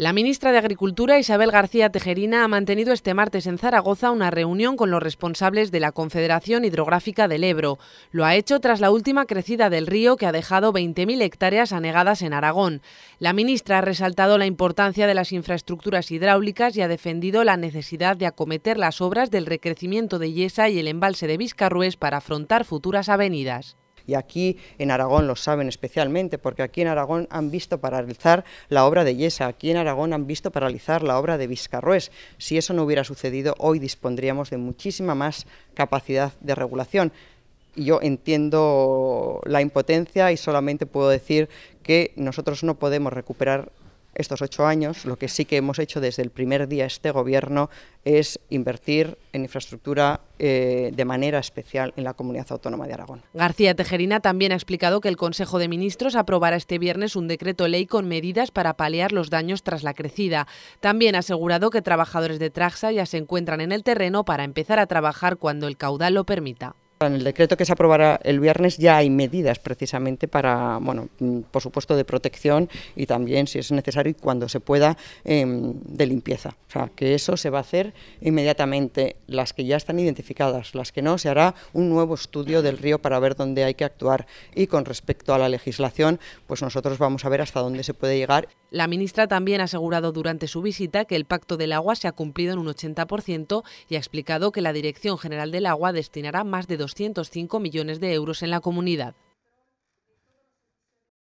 La ministra de Agricultura, Isabel García Tejerina, ha mantenido este martes en Zaragoza una reunión con los responsables de la Confederación Hidrográfica del Ebro. Lo ha hecho tras la última crecida del río que ha dejado 20.000 hectáreas anegadas en Aragón. La ministra ha resaltado la importancia de las infraestructuras hidráulicas y ha defendido la necesidad de acometer las obras del recrecimiento de Yesa y el embalse de Vizcarrués para afrontar futuras avenidas. Y aquí en Aragón lo saben especialmente, porque aquí en Aragón han visto paralizar la obra de Yesa, aquí en Aragón han visto paralizar la obra de Vizcarrués. Si eso no hubiera sucedido, hoy dispondríamos de muchísima más capacidad de regulación. yo entiendo la impotencia y solamente puedo decir que nosotros no podemos recuperar estos ocho años, lo que sí que hemos hecho desde el primer día este gobierno es invertir en infraestructura eh, de manera especial en la comunidad autónoma de Aragón. García Tejerina también ha explicado que el Consejo de Ministros aprobará este viernes un decreto ley con medidas para paliar los daños tras la crecida. También ha asegurado que trabajadores de Traxa ya se encuentran en el terreno para empezar a trabajar cuando el caudal lo permita. En el decreto que se aprobará el viernes ya hay medidas precisamente para, bueno, mm, por supuesto de protección y también, si es necesario y cuando se pueda, em, de limpieza. O sea, que eso se va a hacer inmediatamente. Las que ya están identificadas, las que no, se hará un nuevo estudio del río para ver dónde hay que actuar. Y con respecto a la legislación, pues nosotros vamos a ver hasta dónde se puede llegar. La ministra también ha asegurado durante su visita que el Pacto del Agua se ha cumplido en un 80% y ha explicado que la Dirección General del Agua destinará más de dos 205 millones de euros en la comunidad.